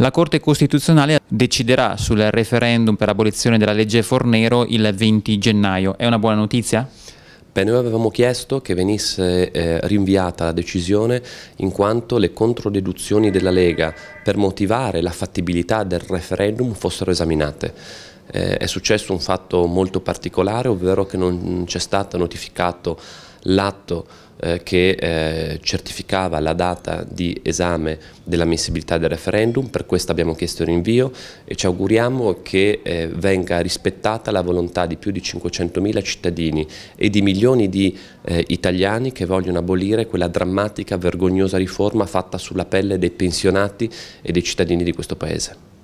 La Corte Costituzionale deciderà sul referendum per l'abolizione della legge Fornero il 20 gennaio. È una buona notizia? Beh, noi avevamo chiesto che venisse eh, rinviata la decisione in quanto le controdeduzioni della Lega per motivare la fattibilità del referendum fossero esaminate. Eh, è successo un fatto molto particolare, ovvero che non c'è stato notificato l'atto eh, che eh, certificava la data di esame dell'ammissibilità del referendum, per questo abbiamo chiesto il rinvio e ci auguriamo che eh, venga rispettata la volontà di più di 500.000 cittadini e di milioni di eh, italiani che vogliono abolire quella drammatica, vergognosa riforma fatta sulla pelle dei pensionati e dei cittadini di questo Paese.